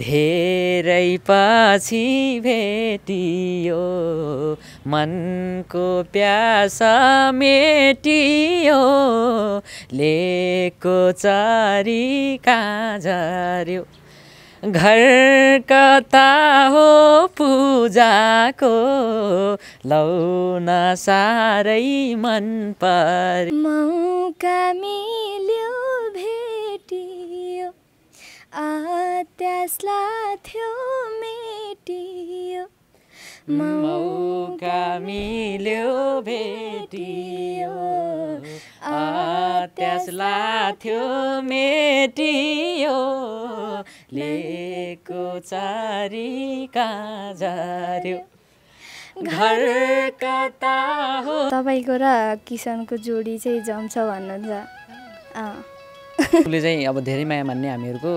धेरै पछि भेटियो मनको प्यास मेटियो लेको चारी कहाँ घर कता हो पूजाको लौन साह्रै मन पर मौका मिल्यो भेटियो आ त्यसलाई थियो मेटियो मौका मिल्यो भेटियो त्यसलाई थियो मेटियो लेको चारी काझार्यो घर कता हो तपाईँको र किसनको जोडी चाहिँ जम्छ भन्नुहुन्छ उसले चाहिँ अब धेरै माया मान्ने हामीहरूको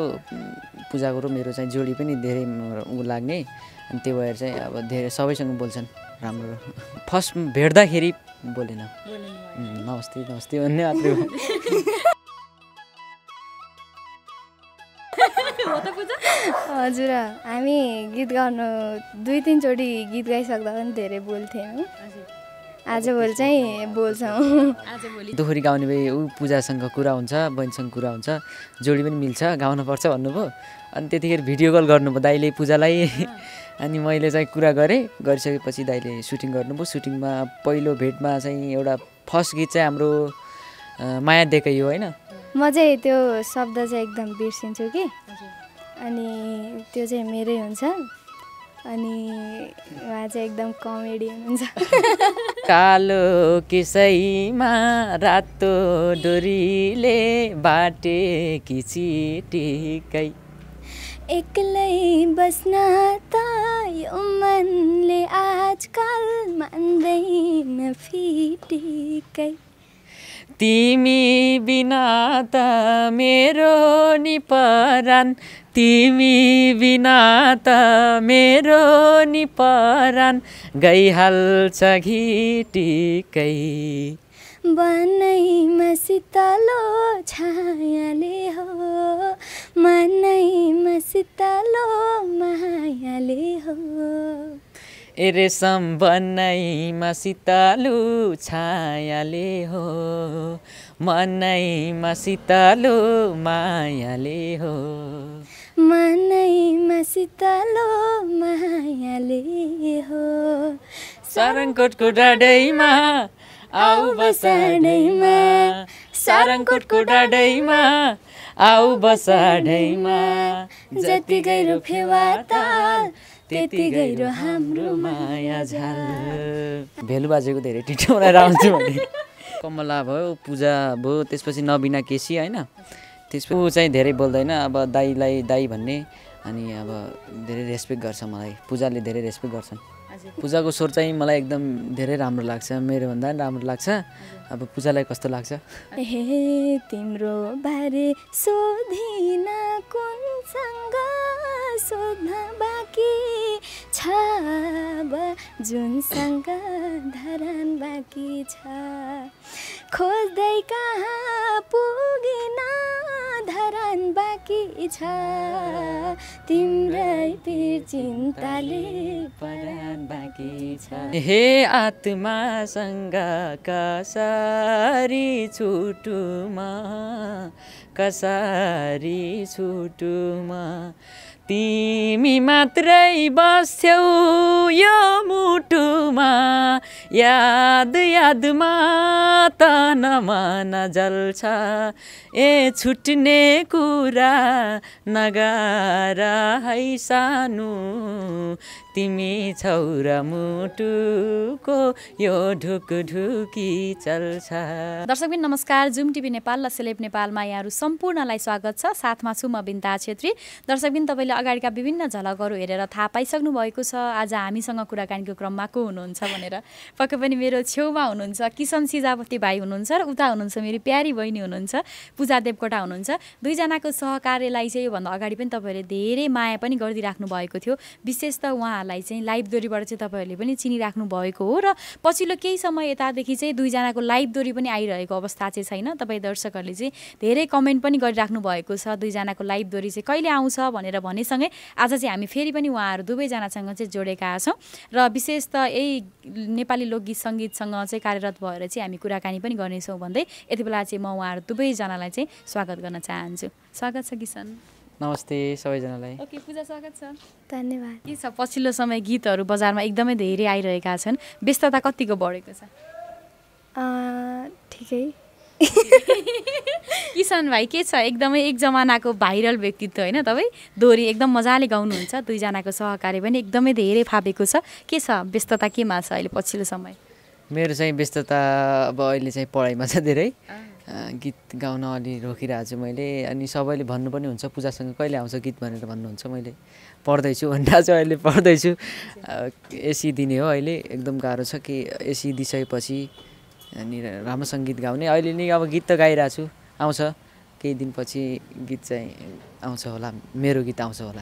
पूजाको र मेरो चाहिँ जोडी पनि धेरै ऊ लाग्ने अनि त्यो भएर चाहिँ अब धेरै सबैसँग बोल्छन् राम्रो फर्स्ट भेट्दाखेरि बोलेन नमस्ते नमस्ते भन्ने मात्रै हजुर हामी गीत गाउनु दुई तिनचोटि गीत गाइसक्दा पनि धेरै बोल्थ्यौँ आजभोलि चाहिँ बोल्छौँ दोहोरी गाउने भए ऊ पूजासँग कुरा हुन्छ बहिनीसँग कुरा हुन्छ जोडी पनि मिल्छ गाउनुपर्छ भन्नुभयो अनि त्यतिखेर भिडियो कल गर्नुभयो दाइले पूजालाई अनि मैले चाहिँ कुरा गरेँ गरिसकेपछि दाइले सुटिङ गर्नुभयो सुटिङमा पहिलो भेटमा चाहिँ एउटा फर्स्ट गीत चाहिँ हाम्रो माया दिएकै हो होइन म चाहिँ त्यो शब्द चाहिँ एकदम बिर्सिन्छु कि अनि त्यो चाहिँ मेरै हुन्छ अनि उहाँ चाहिँ एकदम कमेडी हुनुहुन्छ कालो किसैमा रातो डोरीले बाटे किचिटिकै एक्लै बस्न त यो मनले आजकल मान्दैन फिटिकै तिमी बिना त मेरो नि परान तिमी बिना त मेरो नि परान गइहाल्छ घिटिकै बनैमा सितलो छायाले हो मनै सितलो मायाले हो ए रेशम बनैमा सीतालु छायाले हो मनैमा सीतालु मायाले हो मनैमा सीतालु मायाले हो सारङकोटको डाँडैमा आऊ बसाडैमा सारङकोटको डाँडैमा आऊ बसाडैमा जति गहिरो फेवा ताल त्यति गहिरो हाम्रो माया झाल भेलु बाजेको धेरै टिटो बनाएर आउँछु भने कमला भयो पूजा भयो त्यसपछि नबिना केसी होइन त्यसपछि ऊ चाहिँ धेरै बोल्दैन अब दाईलाई दाई भन्ने अनि अब धेरै रेस्पेक्ट गर्छ मलाई पूजाले धेरै रेस्पेक्ट गर्छन् पूजाको स्वर चाहिँ मलाई एकदम धेरै राम्रो लाग्छ मेरोभन्दा पनि राम्रो लाग्छ अब पूजालाई कस्तो लाग्छ ए तिम्रो बारे सोधिन कुनसँग सोध्न बाँकी छ जुनसँग धरान बाँकी छ खोज्दै कहाँ पुगिन धरान बाँकी छ तिम्रै पिर चिन्ताले परान बाँकी छ हे आत्मासँग कसरी छुटुमा कसरी छुटुमा तिमी मात्रै बस्यौ यो मुटुमा याद यादमा त नमन जल्छ ए छुट्ने कुरा नगार है सानो तिमी छौ र मुटुको यो ढुकढुकी चल्छ बिन नमस्कार जुम टिभी नेपाल र सेलेब नेपालमा यहाँहरू सम्पूर्णलाई स्वागत छ साथमा छु म बिन्ता छेत्री दर्शकबिन तपाईँले अगाडिका विभिन्न झलकहरू हेरेर थाहा पाइसक्नु भएको छ आज हामीसँग कुराकानीको क्रममा को हुनुहुन्छ भनेर पक्कै पनि मेरो छेउमा हुनुहुन्छ किसन सिजापति भाइ हुनुहुन्छ र उता हुनुहुन्छ मेरो प्यारी बहिनी हुनुहुन्छ पूजा देवकोटा हुनुहुन्छ दुईजनाको सहकार्यलाई चाहिँ योभन्दा अगाडि पनि तपाईँहरूले धेरै माया पनि गरिदिइराख्नु भएको थियो विशेष त उहाँहरूलाई चाहिँ लाइभ दोरीबाट चाहिँ तपाईँहरूले पनि चिनिराख्नु भएको हो र पछिल्लो केही समय यतादेखि चाहिँ दुईजनाको लाइभ दोरी पनि आइरहेको अवस्था चाहिँ छैन तपाईँ दर्शकहरूले चाहिँ धेरै कमेन्ट पनि गरिराख्नु भएको छ दुईजनाको लाइभ दोरी चाहिँ कहिले आउँछ भनेर भने सँगै आज चाहिँ हामी फेरि पनि उहाँहरू दुवैजनासँग चाहिँ जोडेका छौँ र विशेष त यही नेपाली लोकगीत सङ्गीतसँग चाहिँ कार्यरत भएर चाहिँ हामी कुराकानी पनि गर्नेछौँ भन्दै यति बेला चाहिँ म उहाँहरू दुवैजनालाई चाहिँ स्वागत गर्न चाहन्छु स्वागत छ किसन नमस्ते सबैजनालाई ओके पूजा स्वागत छ धन्यवाद के छ पछिल्लो समय गीतहरू बजारमा एकदमै धेरै आइरहेका छन् व्यस्तता कतिको बढेको छ ठिकै किसान भाइ के छ एकदमै एक जमानाको भाइरल व्यक्तित्व होइन तपाईँ दोहोरी एकदम मजाले गाउनुहुन्छ दुईजनाको सहकार्य पनि एकदमै धेरै फापेको छ के छ व्यस्तता केमा छ अहिले पछिल्लो समय मेरो चाहिँ व्यस्तता अब अहिले चाहिँ पढाइमा छ धेरै गीत गाउन अलि रोकिरहेको छु मैले अनि सबैले भन्नु पनि हुन्छ पूजासँग कहिले आउँछ गीत भनेर भन्नुहुन्छ मैले पढ्दैछु भन्दा चाहिँ अहिले पढ्दैछु एसी दिने हो अहिले एकदम गाह्रो छ कि एसी दिइसकेपछि अनि राम्रो सङ्गीत गाउने अहिले नि अब गीत त गाइरहेको छु आउँछ केही दिनपछि गीत चाहिँ आउँछ होला मेरो गीत आउँछ होला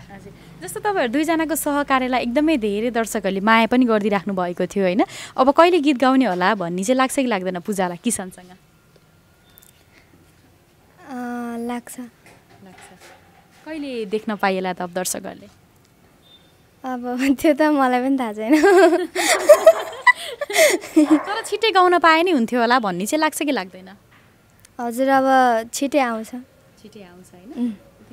जस्तो तपाईँहरू दुईजनाको सहकार्यलाई एकदमै धेरै दर्शकहरूले माया पनि गरिदिइराख्नु भएको थियो होइन अब कहिले गीत गाउने होला भन्ने चाहिँ लाग्छ कि लाग्दैन पूजालाई किसानसँग लाग्छ कहिले देख्न पाइएला त अब दर्शकहरूले अब त्यो त मलाई पनि थाहा छैन तर छिट्टै गाउन पाए नै हुन्थ्यो होला भन्ने चाहिँ लाग्छ कि लाग्दैन हजुर अब छिटै आउँछ छिटै आउँछ होइन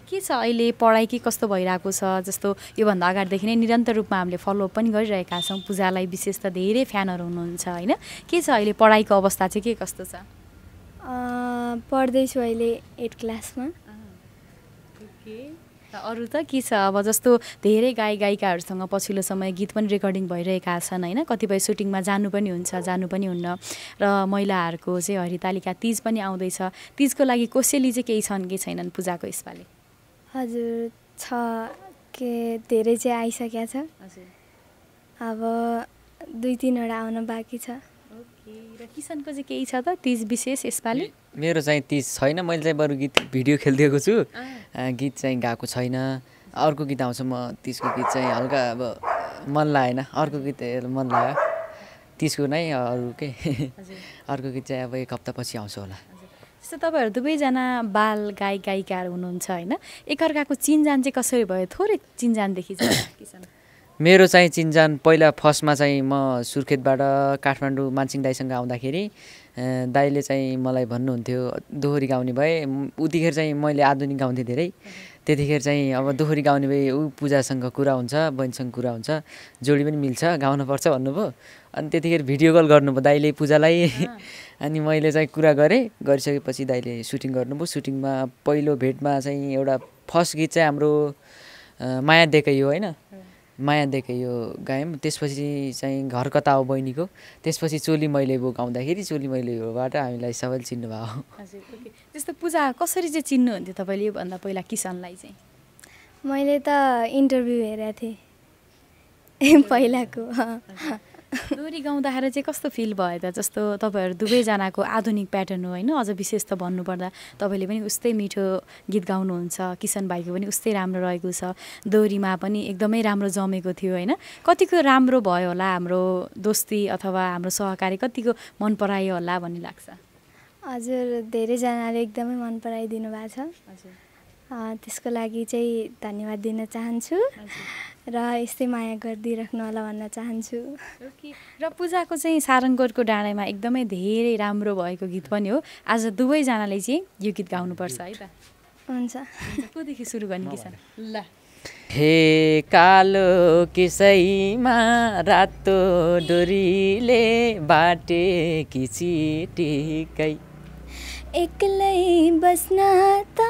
के छ अहिले पढाइ के कस्तो भइरहेको छ जस्तो योभन्दा अगाडिदेखि नै निरन्तर रूपमा हामीले फलोअप पनि गरिरहेका छौँ पूजालाई विशेष त धेरै फ्यानहरू हुनुहुन्छ होइन के छ अहिले पढाइको अवस्था चाहिँ के कस्तो छ पढ्दैछु अहिले एट क्लासमा अरू त के छ अब जस्तो धेरै गाई गायिकाहरूसँग पछिल्लो समय गीत पनि रेकर्डिङ भइरहेका छन् होइन कतिपय सुटिङमा जानु पनि हुन्छ जानु पनि हुन्न र महिलाहरूको चाहिँ हरितालिका तिज पनि आउँदैछ तिजको लागि कोसेली चाहिँ केही छन् कि छैनन् पूजाको यसपालि हजुर छ के धेरै चाहिँ आइसकेको छ अब दुई तिनवटा आउन बाँकी छ र किसनको चाहिँ केही छ त तिज विशेष यसपालि मेरो चाहिँ तिज छैन मैले चाहिँ बरु गीत भिडियो खेलिदिएको छु गीत चाहिँ गाएको छैन अर्को गीत आउँछ म तिजको गीत चाहिँ हल्का अब मन लागेन अर्को गीत मन लाग्यो तिजको नै अरू के अर्को गीत चाहिँ अब एक हप्तापछि आउँछ होला जस्तो तपाईँहरू दुवैजना बाल गायक गायिकाहरू हुनुहुन्छ होइन एकअर्काको चिनजान चाहिँ कसरी भयो थोरै चिनजानदेखि किसान मेरो चाहिँ चिन्जान पहिला फर्स्टमा चाहिँ म सुर्खेतबाट काठमाडौँ मानसिङ दाईसँग आउँदाखेरि दाईले चाहिँ मलाई भन्नुहुन्थ्यो दोहोरी गाउने भए उतिखेर चाहिँ मैले आधुनिक गाउँथेँ धेरै त्यतिखेर चाहिँ अब दोहोरी गाउने भए ऊ पूजासँग कुरा हुन्छ बहिनीसँग कुरा हुन्छ जोडी पनि मिल्छ गाउनुपर्छ भन्नुभयो अनि त्यतिखेर भिडियो कल गर्नुभयो दाइले पूजालाई अनि मैले चाहिँ कुरा गरेँ गरिसकेपछि दाइले सुटिङ गर्नुभयो सुटिङमा पहिलो भेटमा चाहिँ एउटा फर्स्ट गीत चाहिँ हाम्रो माया देकै हो होइन माया दिएको यो गायौँ त्यसपछि चाहिँ घर कता हो बहिनीको त्यसपछि चोली मैले गाउँदाखेरि चोली मैलेबाट हामीलाई सबैले चिन्नुभयो हजुर ओके जस्तो पूजा कसरी चाहिँ चिन्नुहुन्थ्यो तपाईँले योभन्दा पहिला किसानलाई चाहिँ मैले त इन्टरभ्यू हेरेको थिएँ पहिलाको दोहोरी गाउँदाखेरि चाहिँ कस्तो फिल भयो त जस्तो तपाईँहरू दुवैजनाको आधुनिक प्याटर्न हो होइन अझ विशेष त भन्नुपर्दा तपाईँले पनि उस्तै मिठो गीत गाउनुहुन्छ किसन भाइको पनि उस्तै राम्रो रहेको छ दोहोरीमा पनि एकदमै राम्रो जमेको थियो होइन कतिको राम्रो भयो होला हाम्रो दोस्ती अथवा हाम्रो सहकारी कतिको मन परायो होला भन्ने लाग्छ हजुर धेरैजनाले एकदमै मन पराइदिनु भएको छ हजुर त्यसको लागि चाहिँ धन्यवाद दिन चाहन्छु र यस्तै माया गरिदिइराख्नु होला भन्न चाहन्छु र पूजाको चाहिँ सारङ्गोरको डाँडामा एकदमै धेरै राम्रो भएको गीत पनि हो आज दुवैजनाले चाहिँ यो गीत गाउनुपर्छ है त हुन्छ कोदेखि सुरु गर्ने किसान ल हे कालो किसैमा रातो डोरीले बाटे कि चिटिकै एक्लै बस्न त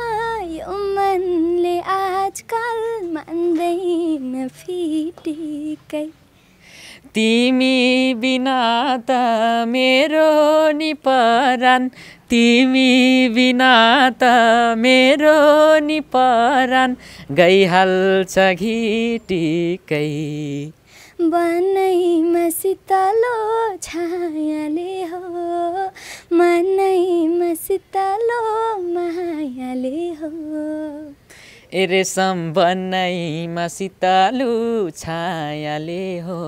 यो मनले आजकल मान्दैन फिटिकै तिमी बिना त मेरो नि परान तिमी बिना त मेरो नि परान गइहाल्छ घिटिकै बनैमा सितलो छायाले हो मनैमा सितलो मायाले हो ए रेसम बनैमा सितालु छायाले हो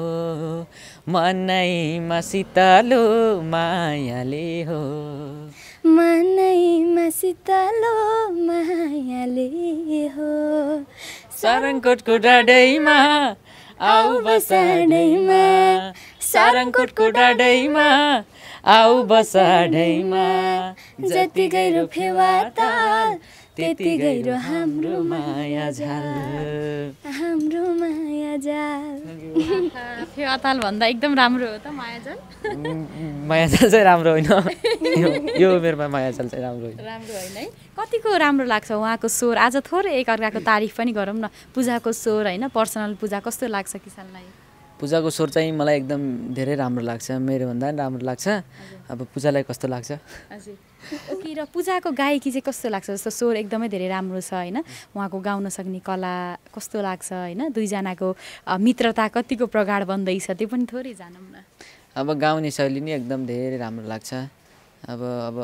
मनैमा सितालु मायाले हो मनैमा सितालो मायाले हो सारङकोटको डाडैमा आऊ बसाडैमा सारङकोटको डाँडैमा आऊ बसाडैमा जति गहिरो फेवा ताल त्यति गहिरो हाम्रो माया झाल हाम्रो माया झाल फेव अताल भन्दा एकदम राम्रो हो त मायाजाल मायाजाल चाहिँ राम्रो होइन यो उमेरमा माया झाल चाहिँ राम्रो होइन राम्रो होइन है कतिको राम्रो लाग्छ उहाँको स्वर आज थोरै एकअर्काको तारिफ पनि गरौँ न पूजाको स्वर होइन पर्सनल पूजा कस्तो लाग्छ किसानलाई पूजाको स्वर चाहिँ मलाई एकदम धेरै राम्रो लाग्छ मेरोभन्दा पनि राम्रो लाग्छ अब पूजालाई कस्तो लाग्छ हजुर ओके र पूजाको गायकी चाहिँ कस्तो लाग्छ जस्तो स्वर एकदमै धेरै राम्रो छ होइन उहाँको गाउन सक्ने कला कस्तो लाग्छ होइन दुईजनाको मित्रता कतिको प्रगाढ बन्दैछ त्यो पनि थोरै जानौँ न अब गाउने शैली नै एकदम धेरै राम्रो लाग्छ अब अब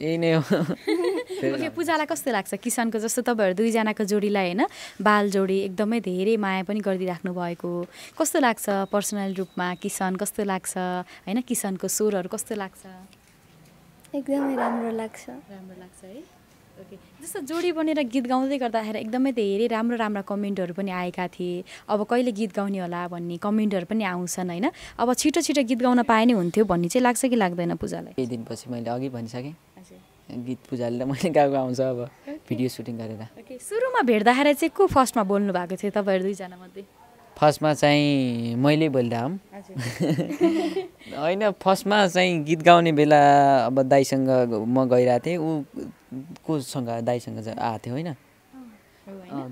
यही नै हो ओके पूजालाई कस्तो लाग्छ किसानको जस्तो तपाईँहरू दुईजनाको जोडीलाई होइन बाल जोडी एकदमै धेरै माया पनि गरिदिइराख्नु भएको कस्तो लाग्छ पर्सनल रूपमा किसान कस्तो लाग्छ होइन किसानको स्वरहरू कस्तो लाग्छ एकदमै राम्रो लाग्छ राम्रो लाग्छ है ओके जस्तो जोडी बनेर गीत गाउँदै गर्दाखेरि एकदमै धेरै राम्रो राम्रा कमेन्टहरू पनि आएका थिए अब कहिले गीत गाउने होला भन्ने कमेन्टहरू पनि आउँछन् होइन अब छिटो छिटो गीत गाउन पाए नै हुन्थ्यो भन्ने चाहिँ लाग्छ कि लाग्दैन पूजालाई केही दिनपछि मैले अघि भनिसकेँ गीत पूजाले त मैले गएको आउँछ अब भिडियो सुटिङ गरेर सुरुमा भेट्दाखेरि चाहिँ को फर्स्टमा बोल्नु भएको थियो तपाईँहरू दुईजना मध्ये फर्स्टमा चाहिँ मैले बोल्दा हुँ होइन फर्स्टमा चाहिँ गीत गाउने बेला अब दाईसँग म गइरहेको थिएँ ऊ कोसँग दाईसँग आएको थियो होइन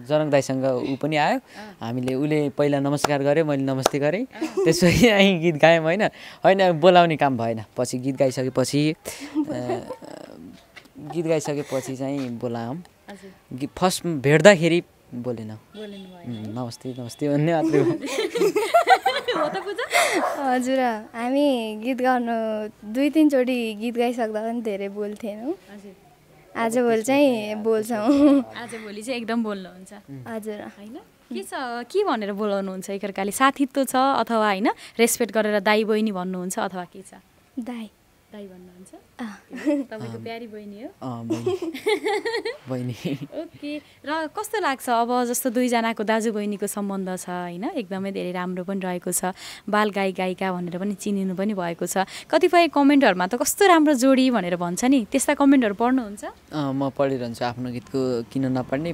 जनक दाईसँग ऊ पनि आयो हामीले उसले पहिला नमस्कार गरेँ मैले नमस्ते गरेँ त्यसपछि हामी गीत गायौँ होइन होइन बोलाउने काम भएन पछि गीत गाइसकेपछि गीत गाइसकेपछि चाहिँ बोलायौँ फर्स्ट भेट्दाखेरि बोलेन नमस्ते नमस्ते भन्ने मात्रै हजुर हामी गीत गाउनु दुई तिनचोटि गीत गाइसक्दा पनि धेरै बोल्थेनौँ आजभोलि चाहिँ बोल्छौँ आजभोलि चाहिँ एकदम बोल्नुहुन्छ हजुर होइन के छ के भनेर बोलाउनुहुन्छ एकअर्काले साथीत्व छ अथवा होइन रेस्पेक्ट गरेर दाई बहिनी भन्नुहुन्छ अथवा के छ दाई दाई भन्नुहुन्छ तपाईँको प्यारी बहिनी हो बहिनी ओके र कस्तो लाग्छ अब जस्तो दुईजनाको दाजु बहिनीको सम्बन्ध छ होइन एकदमै धेरै राम्रो पनि रहेको छ बाल गाई गायिका भनेर पनि चिनिनु पनि भएको छ कतिपय कमेन्टहरूमा त कस्तो राम्रो जोडी भनेर भन्छ नि त्यस्ता कमेन्टहरू पढ्नुहुन्छ म पढिरहन्छु आफ्नो गीतको किन नपढ्ने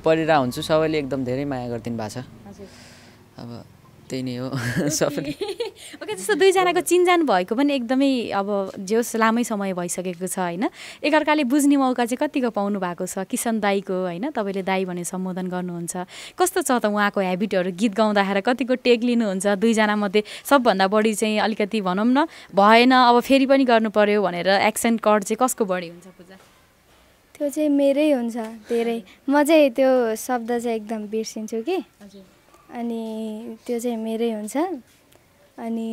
पढिरह हुन्छु सबैले एकदम धेरै माया गरिदिनु भएको छ अब त्यही नै हो सफल ओके जस्तो दुईजनाको चिन्जान भएको पनि एकदमै अब जोस् लामै समय भइसकेको छ होइन एकअर्काले बुझ्ने मौका चाहिँ कतिको पाउनु भएको छ किसन दाईको होइन तपाईँले दाई भनेर सम्बोधन गर्नुहुन्छ कस्तो छ त उहाँको हेबिटहरू गीत गाउँदाखेरि कतिको टेक लिनुहुन्छ मध्ये सबभन्दा बढी चाहिँ अलिकति भनौँ न भएन अब फेरि पनि गर्नु पऱ्यो भनेर एक्सेन्ट कट चाहिँ कसको बढी हुन्छ पूजा त्यो चाहिँ मेरै हुन्छ धेरै म चाहिँ त्यो शब्द चाहिँ एकदम बिर्सिन्छु कि हजुर अनि त्यो चाहिँ मेरै हुन्छ अनि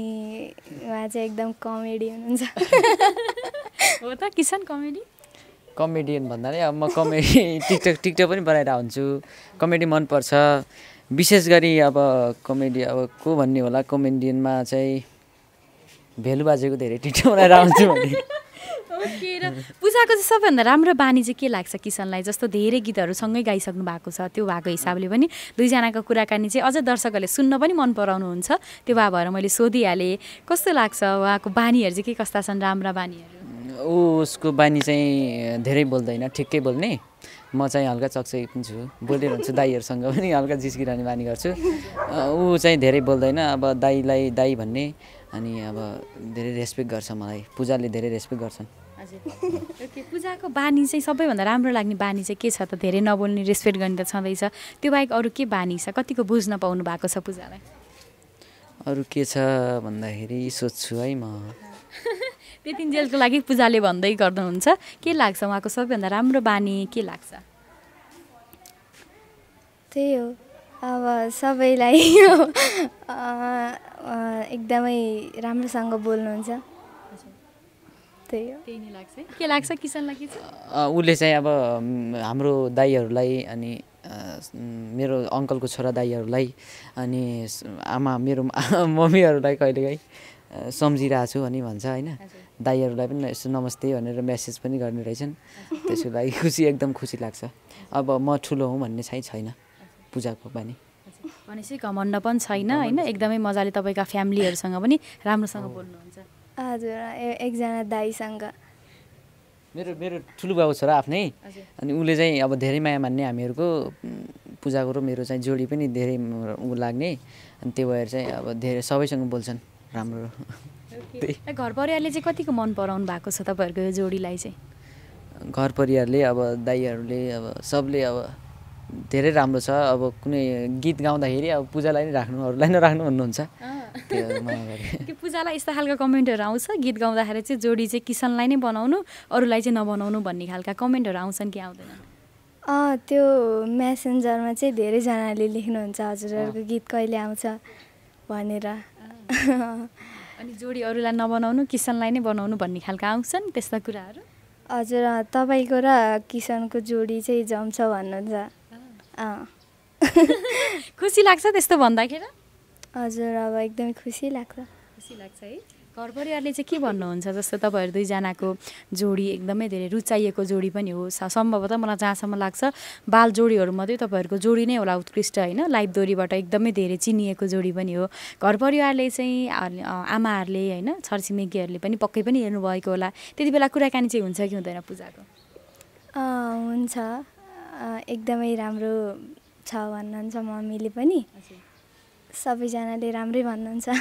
उहाँ चाहिँ एकदम कमेडी हुनुहुन्छ हो त किसान कमेडी कमेडियन भन्दा नै अब म कमेडी टिकटक टिकटक पनि बनाएर हुन्छु कमेडी मनपर्छ विशेष गरी अब कमेडी अब को भन्ने होला कमेडियनमा चाहिँ भेलु बाजेको धेरै टिकटक बनाएर आउँछु भन्ने र पूजाको चाहिँ सबैभन्दा राम्रो बानी चाहिँ के लाग्छ किसनलाई जस्तो धेरै गीतहरू सँगै गाइसक्नु भएको छ त्यो भएको हिसाबले पनि दुईजनाको कुराकानी चाहिँ अझ दर्शकहरूले सुन्न पनि मन पराउनुहुन्छ त्यो भए भएर मैले सोधिहालेँ कस्तो लाग्छ उहाँको बानीहरू चाहिँ के कस्ता छन् राम्रा बानीहरू ऊ उसको बानी चाहिँ धेरै बोल्दैन ठिक्कै बोल्ने म चाहिँ हल्का चकचकी पनि छु बोलिरहन्छु दाईहरूसँग पनि हल्का जिस्किरहने बानी गर्छु ऊ चाहिँ धेरै बोल्दैन अब दाईलाई दाई भन्ने अनि अब धेरै रेस्पेक्ट गर्छ मलाई पूजाले धेरै रेस्पेक्ट गर्छन् हजुर पूजाको बानी चाहिँ सबैभन्दा राम्रो लाग्ने बानी चाहिँ के छ त धेरै नबोल्ने रेस्पेक्ट गर्ने त छँदैछ त्यो बाहेक अरू के बानी छ कतिको बुझ्न पाउनु भएको छ पूजालाई अरू के छ भन्दाखेरि सोध्छु है म त्यति जेलको लागि पूजाले भन्दै गर्नुहुन्छ के लाग्छ उहाँको सबैभन्दा राम्रो बानी के लाग्छ त्यही हो अब सबैलाई एकदमै राम्रोसँग बोल्नुहुन्छ त्यही नै लाग्छ के लाग्छ किसानलाई उसले चाहिँ अब हाम्रो दाईहरूलाई अनि मेरो अङ्कलको छोरा दाईहरूलाई अनि आमा मेरो मम्मीहरूलाई कहिलेकाहीँ सम्झिरहेको छु अनि भन्छ होइन दाईहरूलाई पनि यसो नमस्ते भनेर मेसेज पनि गर्ने रहेछन् त्यसको लागि खुसी एकदम खुसी लाग्छ अब म ठुलो हुँ भन्ने चाहिँ छैन पूजाको बानी भनेपछि घमण्ड पनि छैन होइन एकदमै मजाले तपाईँका फ्यामिलीहरूसँग पनि राम्रोसँग बोल्नुहुन्छ हजुर एकजना दाईसँग मेरो मेरो ठुलो बाबु छोरा आफ्नै अनि उसले चाहिँ अब धेरै माया मान्ने हामीहरूको पूजा गुरु मेरो चाहिँ जोडी पनि धेरै ऊ लाग्ने अनि त्यो भएर चाहिँ अब धेरै सबैसँग बोल्छन् राम्रो घर परिवारले चाहिँ कतिको मन पराउनु भएको छ तपाईँहरूको यो जोडीलाई चाहिँ घर परिवारले अब दाईहरूले अब सबले अब धेरै राम्रो छ अब कुनै गीत गाउँदाखेरि अब पूजालाई नै राख्नु अरूलाई नै राख्नु भन्नुहुन्छ त्यो पूजालाई यस्तो खालको कमेन्टहरू आउँछ गीत गाउँदाखेरि चाहिँ जोडी चाहिँ किसानलाई नै बनाउनु अरूलाई चाहिँ नबनाउनु भन्ने खालका कमेन्टहरू आउँछन् कि आउँदैन त्यो मेसेन्जरमा चाहिँ धेरैजनाले लेख्नुहुन्छ हजुरहरूको गीत कहिले आउँछ भनेर अनि जोडी अरूलाई नबनाउनु किसनलाई नै बनाउनु भन्ने खालका आउँछन् त्यस्ता कुराहरू हजुर तपाईँको र किसनको जोडी चाहिँ जम्छ भन्नुहुन्छ खुसी लाग्छ त्यस्तो भन्दाखेरि हजुर अब एकदमै खुसी लाग्छ खुसी लाग्छ है घर परिवारले चाहिँ के भन्नुहुन्छ जस्तो तपाईँहरू दुईजनाको जोडी एकदमै धेरै रुचाइएको जोडी पनि हो सम्भवतः मलाई जहाँसम्म लाग्छ बाल जोडीहरू मात्रै तपाईँहरूको जोडी नै होला उत्कृष्ट होइन लाइफ दोरीबाट एकदमै धेरै चिनिएको जोडी पनि हो घर परिवारले चाहिँ आमाहरूले होइन छरछिमेकीहरूले पनि पक्कै पनि हेर्नुभएको होला त्यति बेला कुराकानी चाहिँ हुन्छ कि हुँदैन पूजाको हुन्छ एकदमै राम्रो छ भन्नुहुन्छ मम्मीले पनि सबैजनाले राम्रै भन्नुहुन्छ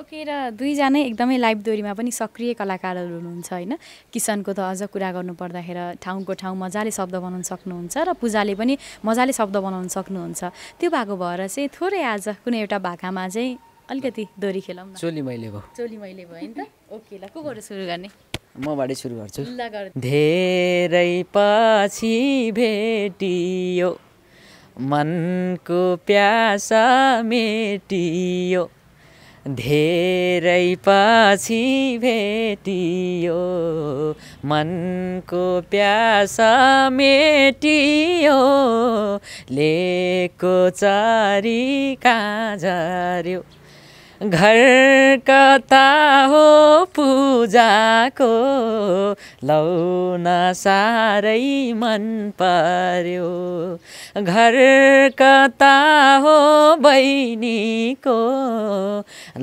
ओके र दुईजनै एकदमै लाइभ दोरीमा पनि सक्रिय कलाकारहरू हुनुहुन्छ होइन किसनको त अझ कुरा गर्नु पर्दाखेरि ठाउँको ठाउँ मजाले शब्द बनाउन सक्नुहुन्छ र पूजाले पनि मजाले शब्द बनाउन सक्नुहुन्छ त्यो भएको भएर चाहिँ थोरै आज कुनै एउटा भाकामा चाहिँ अलिकति दोरी खेलाउँ चोली मैले भयो चोली मैले भयो नि त ओके ल सुरु गर्ने मबाटै सुरु गर्छु धेरै पछि भेटियो मनको प्यासा मेटियो धेरै पछि भेटियो मनको प्यासा मेटियो लेको चारी कहाँ झऱ्यो घर कता हो पूजाको लौन साह्रै मन पर्यो घर कता हो बहिनीको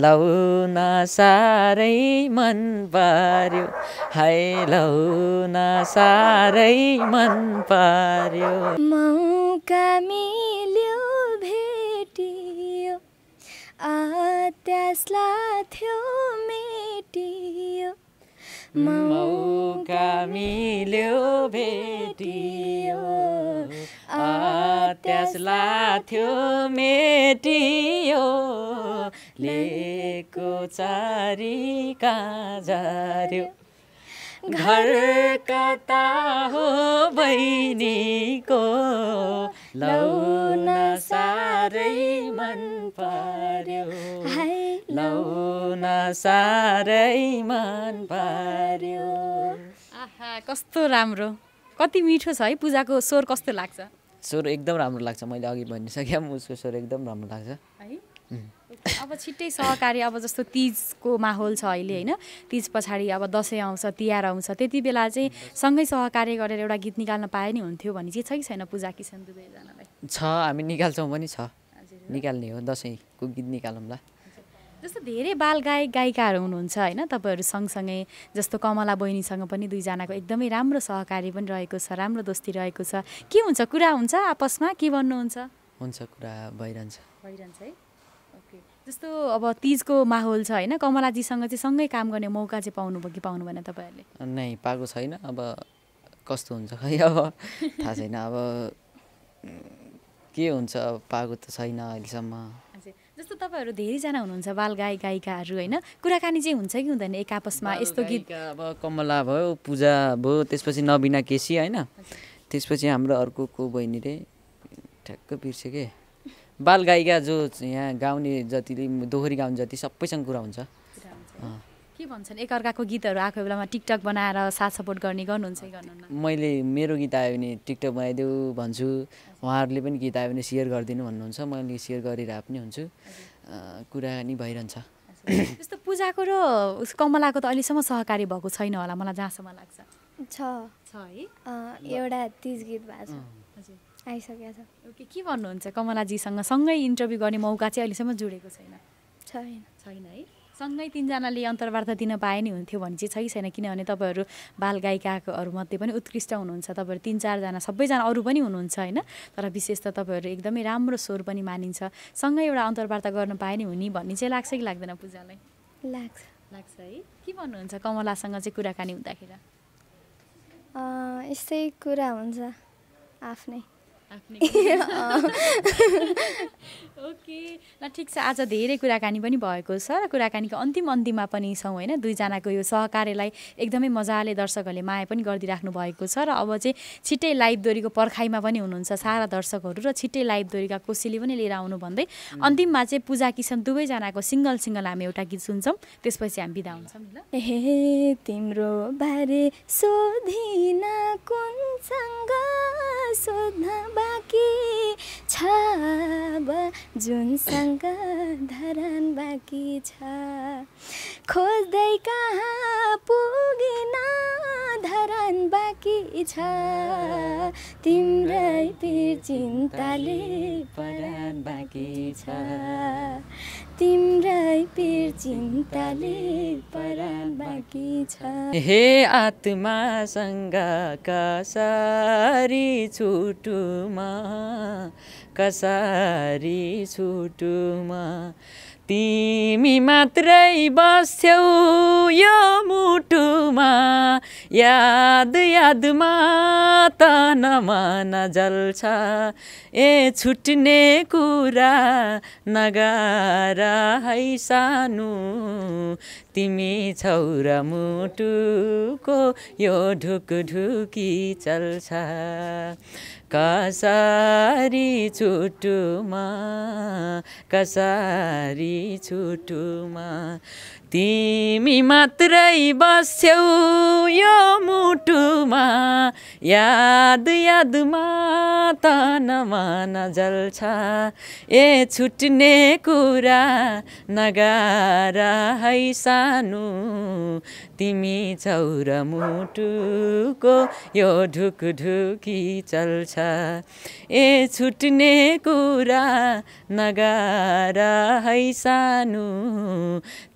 लौन साह्रै मन पर्यो है लौन साह्रै मन पर्यो मौका मिल्यो त्यसलाई थियो मेटियो मौका मिल्यो भेटियो त्यसलाई थियो मेटियो लेको चारी काजार्यो घर कता हो बहिनीको लौन साह्रै मन पर्यो लौन साह्रै मन पर्यो कस्तो राम्रो कति मिठो छ है पूजाको स्वर कस्तो लाग्छ स्वर एकदम राम्रो लाग्छ मैले अघि भनिसकेँ उसको स्वर एकदम राम्रो लाग्छ है अब छिट्टै सहकारी अब जस्तो तिजको माहौल छ अहिले होइन तिज पछाडि अब दसैँ आउँछ तिहार आउँछ त्यति बेला चाहिँ सँगै सहकार्य गरेर एउटा गीत निकाल्न पाए नि हुन्थ्यो भने चाहिँ छ कि छैन पूजा किसान दुवैजनालाई छ हामी निकाल्छौँ पनि छ निकाल्ने हो दसैँको गीत निकालौँला जस्तो धेरै बाल गायक गायिकाहरू हुनुहुन्छ होइन तपाईँहरू सँगसँगै जस्तो कमला बहिनीसँग पनि दुईजनाको एकदमै राम्रो सहकारी पनि रहेको छ राम्रो दोस्ती रहेको छ के हुन्छ कुरा हुन्छ आपसमा के भन्नुहुन्छ हुन्छ कुरा भइरहन्छ भइरहन्छ है जस्तो अब तिजको माहौल छ होइन कमलाजीसँग चाहिँ सँगै काम गर्ने मौका चाहिँ पाउनुभयो कि पाउनु भएन तपाईँहरूले नै पाएको छैन अब कस्तो हुन्छ खै अब थाहा छैन अब के हुन्छ अब पाएको त छैन अहिलेसम्म जस्तो तपाईँहरू धेरैजना हुनुहुन्छ बाल गायक गायिकाहरू होइन कुराकानी चाहिँ हुन्छ कि हुँदैन एक आपसमा यस्तो गीत अब कमला भयो पूजा भयो त्यसपछि नबिना केसी होइन त्यसपछि हाम्रो अर्को को बहिनीले ठ्याक्क बिर्स्यो के बालगायिका जो यहाँ गाउने जतिले दोहोरी गाउने जति सबैसँग कुरा हुन्छ के भन्छन् एकअर्काको गीतहरू आएको बेलामा टिकटक बनाएर साथ सपोर्ट गर्ने गर्नुहुन्छ मैले मेरो गीत आयो भने टिकटक बनाइदेऊ भन्छु उहाँहरूले पनि गीत आयो भने सेयर गरिदिनु भन्नुहुन्छ मैले सेयर गरिरहे पनि हुन्छु कुरा नि भइरहन्छ त्यस्तो पूजाको र कमलाको त अहिलेसम्म सहकारी भएको छैन होला मलाई जहाँसम्म लाग्छ छ छ है एउटा तिज गीत भएको छ आइसकेको छ ओके के भन्नुहुन्छ कमलाजीसँग सँगै इन्टरभ्यू गर्ने मौका चाहिँ अहिलेसम्म जुडेको छैन छैन छैन है सँगै तिनजनाले अन्तर्वार्ता दिन पाए नि हुन्थ्यो भने चाहिँ छ कि छैन किनभने तपाईँहरू बाल गायिकाहरूमध्ये पनि उत्कृष्ट हुनुहुन्छ तपाईँहरू तिन चारजना सबैजना अरू पनि हुनुहुन्छ होइन तर विशेष त तपाईँहरू एकदमै राम्रो स्वर पनि मानिन्छ सँगै एउटा अन्तर्वार्ता गर्न पाए नि हुने भन्ने चाहिँ लाग्छ कि लाग्दैन पूजालाई लाग्छ लाग्छ है के भन्नुहुन्छ कमलासँग चाहिँ कुराकानी हुँदाखेरि यस्तै कुरा हुन्छ आफ्नै ओके ल ठिक छ आज धेरै कुराकानी पनि भएको छ र कुराकानीको अन्तिम अन्तिममा पनि छौँ होइन दुईजनाको यो सहकार्यलाई एकदमै मजाले दर्शकहरूले माया पनि गरिदिइराख्नु भएको छ र अब चाहिँ छिट्टै दोरीको पर्खाइमा पनि हुनुहुन्छ सारा दर्शकहरू र छिट्टै दोरीका कोसीले पनि लिएर आउनु भन्दै अन्तिममा चाहिँ पूजा किसन दुवैजनाको सिङ्गल सिङ्गल हामी एउटा गीत सुन्छौँ त्यसपछि हामी बिदा हुन्छौँ ल तिम्रो बारे सोधिन कुनसँग बाँकी छ जुनसँग धरान बाँकी छ खोज्दै कहाँ पुगिन धरान बाँकी छ तिम्रै पिर चिन्ताले परान बाँकी छ तिम्राई पिर चिन्ताले पर बाँकी छ हे आत्मासँग कसरी छुटुमा कसरी छुटुमा तिमी मात्रै बस्यौ यो मुटुमा याद याद यादमा तनमा नजल्छ ए छुट्ने कुरा नगार है सानो तिमी छौ र मुटुको यो ढुकढुकी चल्छ कसारी छुटुमा कसारी छुटुमा तिमी मात्रै बस्यौ यो मुटुमा याद यादमा तनमा नजल्छ ए छुट्ने कुरा नगार है सानो तिमी चौर मुटुको यो ढुकढुकी चल्छ ए छुट्ने कुरा नगार है सानो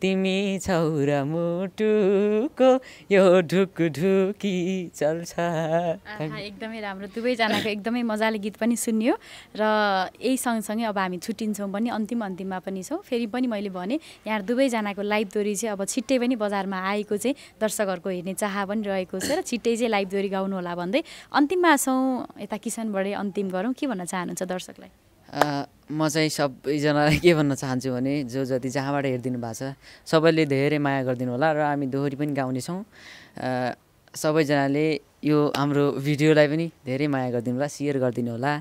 तिमी छौ र मुटुको यो ढुकढुकी चल्छ एकदमै राम्रो दुवैजनाको एकदमै मजाले गीत पनि सुन्यो र यही सँगसँगै अब हामी छुट्टिन्छौँ पनि अन्तिम अन्तिममा पनि छौँ फेरि पनि मैले भने यहाँ दुवैजनाको लाइभ दोरी चाहिँ अब छिट्टै पनि बजारमा आएको चाहिँ दर्शकहरूको हेर्ने चाह पनि रहेको छ र छिट्टै चाहिँ लाइभ दोरी गाउनु होला भन्दै अन्तिममा छौँ यता किसानबाटै अन्तिम गरौँ के भन्न चाहनुहुन्छ दर्शकलाई म चाहिँ सबैजनालाई के भन्न चाहन्छु भने जो जति जहाँबाट हेरिदिनु भएको छ सबैले धेरै माया गरिदिनु होला र हामी दोहोरी पनि गाउनेछौँ सबैजनाले यो हाम्रो भिडियोलाई पनि धेरै माया गरिदिनु होला सेयर गरिदिनु होला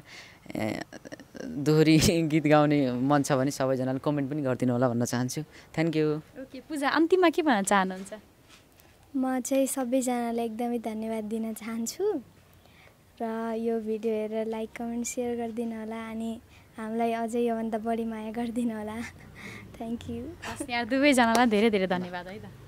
दोहोरी गीत गाउने मन छ भने सबैजनाले कमेन्ट पनि गरिदिनु होला भन्न चाहन्छु थ्याङ्क यू ओके पूजा अन्तिममा के भन्न चाहनुहुन्छ म चाहिँ सबैजनालाई एकदमै धन्यवाद दिन चाहन्छु र यो भिडियो हेरेर लाइक कमेन्ट सेयर गरिदिनु होला अनि हामीलाई अझै योभन्दा बढी माया गरिदिनु होला थ्याङ्क यू दुवैजनालाई धेरै धेरै धन्यवाद है त